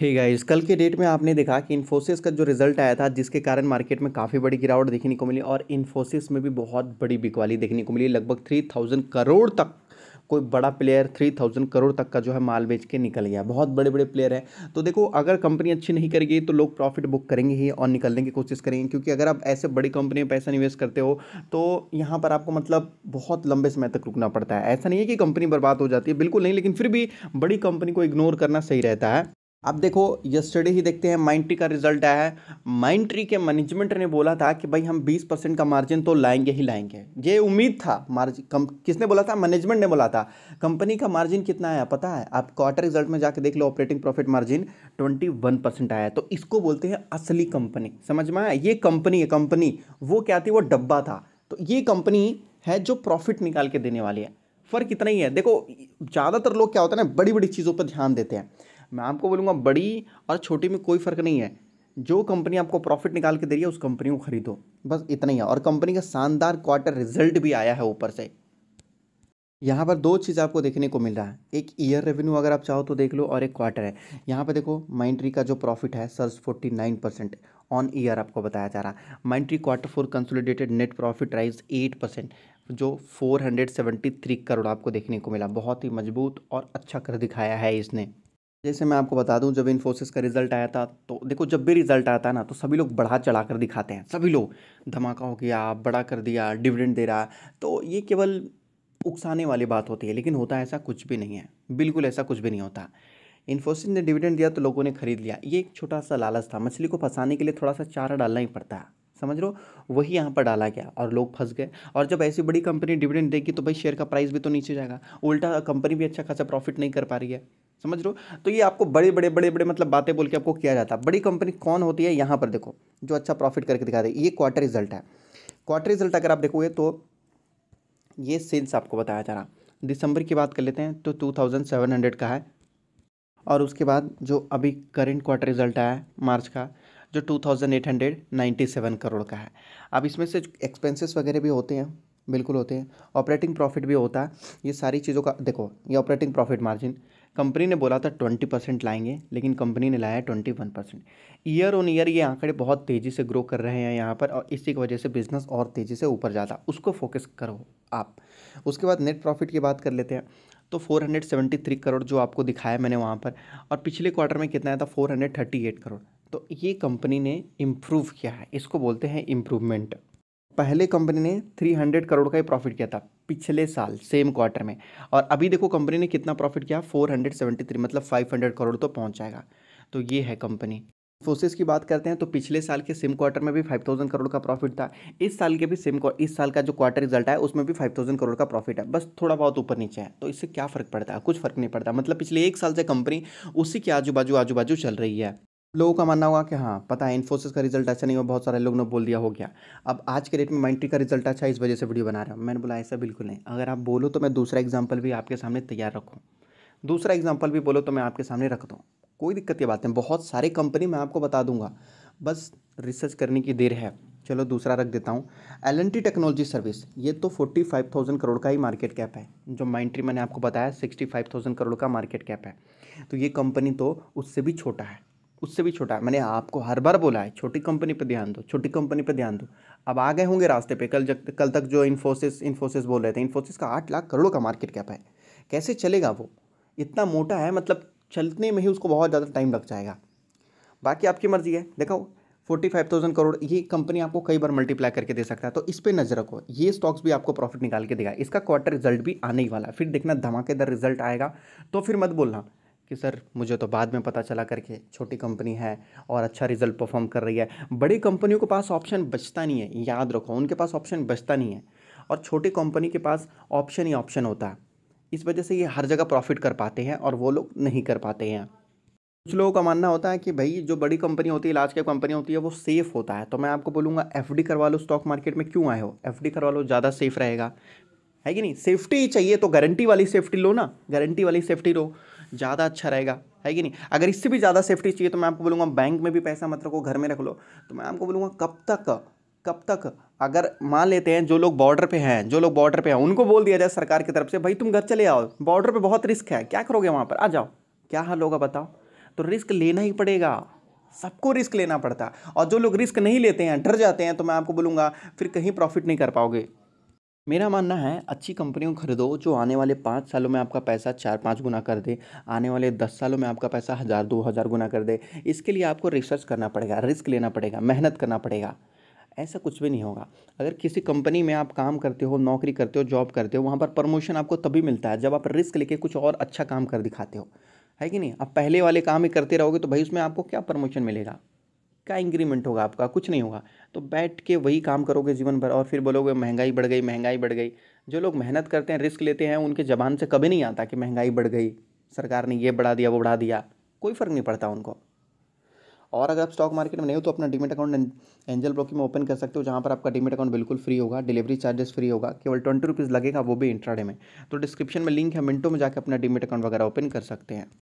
हे hey guys कल के date में आपने देखा कि इन्फोसिस का जो रिजल्ट आया था जिसके कारण मार्केट में काफ़ी बड़ी गिरावट देखने को मिली और इन्फोसिस में भी बहुत बड़ी बिकवाली देखने को मिली लगभग थ्री थाउजेंड करोड़ तक कोई बड़ा प्लेयर थ्री थाउजेंड करोड़ तक का जो है माल बेच के निकल गया बहुत बड़े बड़े प्लेयर हैं तो देखो अगर कंपनी अच्छी नहीं करेगी तो लोग प्रॉफिट बुक करेंगे ही और निकलने की कोशिश करेंगे क्योंकि अगर आप ऐसे बड़ी कंपनी में पैसा निवेश करते हो तो यहाँ पर आपको मतलब बहुत लंबे समय तक रुकना पड़ता है ऐसा नहीं है कि कंपनी बर्बाद हो जाती है बिल्कुल नहीं लेकिन फिर भी बड़ी कंपनी को इग्नोर करना सही रहता है अब देखो यस्टरडे ही देखते हैं माइंड ट्री का रिजल्ट आया है माइंड ट्री के मैनेजमेंट ने बोला था कि भाई हम 20 परसेंट का मार्जिन तो लाएंगे ही लाएंगे ये उम्मीद था मार्जिन कम किसने बोला था मैनेजमेंट ने बोला था कंपनी का मार्जिन कितना आया पता है आप क्वार्टर रिजल्ट में जाके देख लो operating profit margin twenty one percent आया तो इसको बोलते हैं असली कंपनी समझ में आया ये कंपनी है कंपनी वो क्या थी वो डब्बा था तो ये कंपनी है जो प्रॉफिट निकाल के देने वाली है फ़र्क इतना ही है देखो ज़्यादातर लोग क्या होता है ना बड़ी बड़ी चीज़ों पर ध्यान देते हैं मैं आपको बोलूँगा बड़ी और छोटी में कोई फ़र्क नहीं है जो कंपनी आपको प्रॉफिट निकाल के दे रही है उस कंपनी को खरीदो बस इतना ही है और कंपनी का शानदार क्वार्टर रिजल्ट भी आया है ऊपर से यहाँ पर दो चीज़ आपको देखने को मिल रहा है एक ईयर रेवेन्यू अगर आप चाहो तो देख लो और एक क्वार्टर है यहाँ पर देखो माइंट्री का जो प्रॉफिट है सर्स forty nine percent on year आपको बताया जा रहा है Mindtree quarter four consolidated net profit rise eight percent जो four hundred seventy three crore आपको देखने को मिला बहुत ही मजबूत और अच्छा कर दिखाया है इसने जैसे मैं आपको बता दूं जब इन्फोसिस का रिज़ल्ट आया था तो देखो जब भी रिज़ल्ट आता है ना तो सभी लोग बढ़ा चढ़ा कर दिखाते हैं सभी लोग धमाका हो गया बड़ा कर दिया डिविडेंड दे रहा तो ये केवल उकसाने वाली बात होती है लेकिन होता ऐसा कुछ भी नहीं है बिल्कुल ऐसा कुछ भी नहीं होता इन्फोसिस ने डिविडेंड दिया तो लोगों ने खरीद लिया ये एक छोटा सा लालच था मछली को फंसाने के लिए थोड़ा सा चारा डालना ही पड़ता है समझ लो वही यहाँ पर डाला गया और लोग फंस गए और जब ऐसी बड़ी कंपनी डिविडेंड देगी तो भाई शेयर का प्राइस भी तो नीचे जाएगा उल्टा कंपनी भी अच्छा खासा प्रॉफिट नहीं कर पा रही है समझ लो तो ये आपको बड़े बड़े बड़े बड़े मतलब बातें बोल के आपको किया जाता है बड़ी कंपनी कौन होती है यहाँ पर देखो जो अच्छा प्रॉफिट करके दिखा दे ये क्वार्टर रिजल्ट है क्वार्टर रिजल्ट अगर आप देखोगे तो ये सेल्स आपको बताया जा रहा दिसंबर की बात कर लेते हैं तो टू का है और उसके बाद जो अभी करेंट क्वार्टर रिजल्ट आया है मार्च का जो 2897 करोड़ का है अब इसमें से एक्सपेंसेस वगैरह भी होते हैं बिल्कुल होते हैं ऑपरेटिंग प्रॉफिट भी होता है ये सारी चीज़ों का देखो ये ऑपरेटिंग प्रॉफिट मार्जिन कंपनी ने बोला था ट्वेंटी परसेंट लाएंगे लेकिन कंपनी ने लाया twenty one percent year on year ये आंकड़े बहुत तेज़ी से ग्रो कर रहे हैं यहाँ पर और इसी की वजह से बिज़नेस और तेज़ी से ऊपर जाता उसको फोकस करो आप उसके बाद नेट प्रॉफिट की बात कर लेते हैं तो 473 करोड़ जो आपको दिखाया मैंने वहाँ पर और पिछले क्वार्टर में कितना आया था 438 करोड़ तो ये कंपनी ने इम्प्रूव किया है इसको बोलते हैं इम्प्रूवमेंट पहले कंपनी ने 300 करोड़ का ही प्रॉफिट किया था पिछले साल सेम क्वार्टर में और अभी देखो कंपनी ने कितना प्रॉफिट किया 473 मतलब 500 करोड़ तो पहुंच जाएगा तो ये है कंपनी फोर्सेस की बात करते हैं तो पिछले साल के सेम क्वार्टर में भी 5000 करोड़ का प्रॉफिट था इस साल के भी सेम इस साल का जो क्वार्टर रिजल्ट है उसमें भी 5000 करोड़ का प्रॉफिट है बस थोड़ा बहुत ऊपर नीचे है तो इससे क्या फ़र्क पड़ता है कुछ फ़र्क नहीं पड़ता मतलब पिछले एक साल से कंपनी उसी के आजू बाजू आजू बाजू चल रही है लोगों का मानना होगा कि हाँ पता है इन्फोसिस का रिजल्ट अच्छा नहीं हुआ बहुत सारे लोगों ने बोल दिया हो गया अब आज के डेट में माइंट्री का रिजल्ट अच्छा है इस वजह से वीडियो बना रहा हूँ मैंने बोला ऐसा बिल्कुल नहीं अगर आप बोलो तो मैं दूसरा एग्जाम्पल भी आपके सामने तैयार रखूँ दूसरा एग्जाम्पल भी बोलो तो मैं आपके सामने रख दूँ कोई दिक्कत की बात नहीं बहुत सारे कंपनी मैं आपको बता दूंगा बस रिसर्च करने की देर है चलो दूसरा रख देता हूँ L N T technology service ये तो फोर्टी फाइव थाउजेंड करोड़ का ही मार्केट कैप है जो माइंट्री मैंने आपको बताया सिक्सटी फाइव थाउजेंड करोड़ का मार्केट कैप है तो ये कंपनी तो उससे भी छोटा है उससे भी छोटा है मैंने आपको हर बार बोला है छोटी कंपनी पर ध्यान दो छोटी कंपनी पर ध्यान दो अब आ गए होंगे रास्ते पे कल जब कल तक जो इन्फोसिस इन्फोसिस बोल रहे थे इन्फोसिस का आठ लाख करोड़ का मार्केट कैप है कैसे चलेगा वो इतना मोटा है मतलब चलने में ही उसको बहुत ज़्यादा टाइम लग जाएगा बाकी आपकी मर्ज़ी है देखो फोर्टी फाइव थाउजेंड करोड़ ये कंपनी आपको कई बार मल्टीप्लाई करके दे सकता है तो इस पर नज़र रखो ये स्टॉक्स भी आपको प्रॉफिट निकाल के देगा इसका क्वार्टर रिजल्ट भी आने ही वाला है फिर देखना धमाकेदार रिजल्ट आएगा तो फिर मत बोलना कि सर मुझे तो बाद में पता चला करके छोटी कंपनी है और अच्छा रिजल्ट परफॉर्म कर रही है बड़ी कंपनियों के पास ऑप्शन बचता नहीं है याद रखो उनके पास ऑप्शन बचता नहीं है और छोटी कंपनी के पास ऑप्शन ही ऑप्शन होता है इस वजह से ये हर जगह प्रॉफिट कर पाते हैं और वो लोग नहीं कर पाते हैं कुछ लोगों का मानना होता है कि भाई जो बड़ी कंपनी होती है इलाज की कंपनी होती है वो सेफ़ होता है तो मैं आपको बोलूँगा एफ करवा लो स्टॉक मार्केट में क्यों आए हो एफ करवा लो ज़्यादा सेफ़ रहेगा है कि नहीं सेफ्टी चाहिए तो गारंटी वाली सेफ्टी लो ना गारंटी वाली सेफ्टी लो ज़्यादा अच्छा रहेगा है कि नहीं अगर इससे भी ज़्यादा सेफ्टी चाहिए तो मैं आपको बोलूँगा बैंक में भी पैसा मत रखो घर में रख लो तो मैं आपको बोलूँगा कब तक कब तक अगर मान लेते हैं जो लोग बॉर्डर पे हैं जो लोग बॉर्डर पे हैं उनको बोल दिया जाए सरकार की तरफ से भाई तुम घर चले आओ बॉर्डर पे बहुत रिस्क है क्या करोगे वहाँ पर आ जाओ क्या हाल होगा बताओ तो रिस्क लेना ही पड़ेगा सबको रिस्क लेना पड़ता है और जो लोग रिस्क नहीं लेते हैं डर जाते हैं तो मैं आपको बोलूँगा फिर कहीं प्रॉफिट नहीं कर पाओगे मेरा मानना है अच्छी कंपनियों को खरीदो जो आने वाले पाँच सालों में आपका पैसा चार पाँच गुना कर दे आने वाले दस सालों में आपका पैसा हज़ार दो हज़ार गुना कर दे इसके लिए आपको रिसर्च करना पड़ेगा रिस्क लेना पड़ेगा मेहनत करना पड़ेगा ऐसा कुछ भी नहीं होगा अगर किसी कंपनी में आप काम करते हो नौकरी करते हो जॉब करते हो वहाँ पर प्रमोशन आपको तभी मिलता है जब आप रिस्क लेके कुछ और अच्छा काम कर दिखाते हो है कि नहीं आप पहले वाले काम ही करते रहोगे तो भाई उसमें आपको क्या प्रमोशन मिलेगा क्या इंक्रीमेंट होगा आपका कुछ नहीं होगा तो बैठ के वही काम करोगे जीवन भर और फिर बोलोगे महंगाई बढ़ गई महंगाई बढ़ गई जो लोग मेहनत करते हैं रिस्क लेते हैं उनके ज़बान से कभी नहीं आता कि महंगाई बढ़ गई सरकार ने ये बढ़ा दिया वो बढ़ा दिया कोई फ़र्क नहीं पड़ता उनको और अगर आप स्टॉक मार्केट में नहीं हो तो अपना डिमेट अकाउंट एंजल ब्रोकिंग में ओपन कर सकते हो जहाँ पर आपका डिमेट अकाउंट बिल्कुल फ्री होगा डिलीवरी चार्जेस फ्री होगा केवल ट्वेंटी रुपीज़ लगेगा वो भी इंट्राडे में तो डिस्क्रिप्शन में लिंक है मिनटों में जाकर अपना डिमेट अकाउंट वगैरह ओपन कर सकते हैं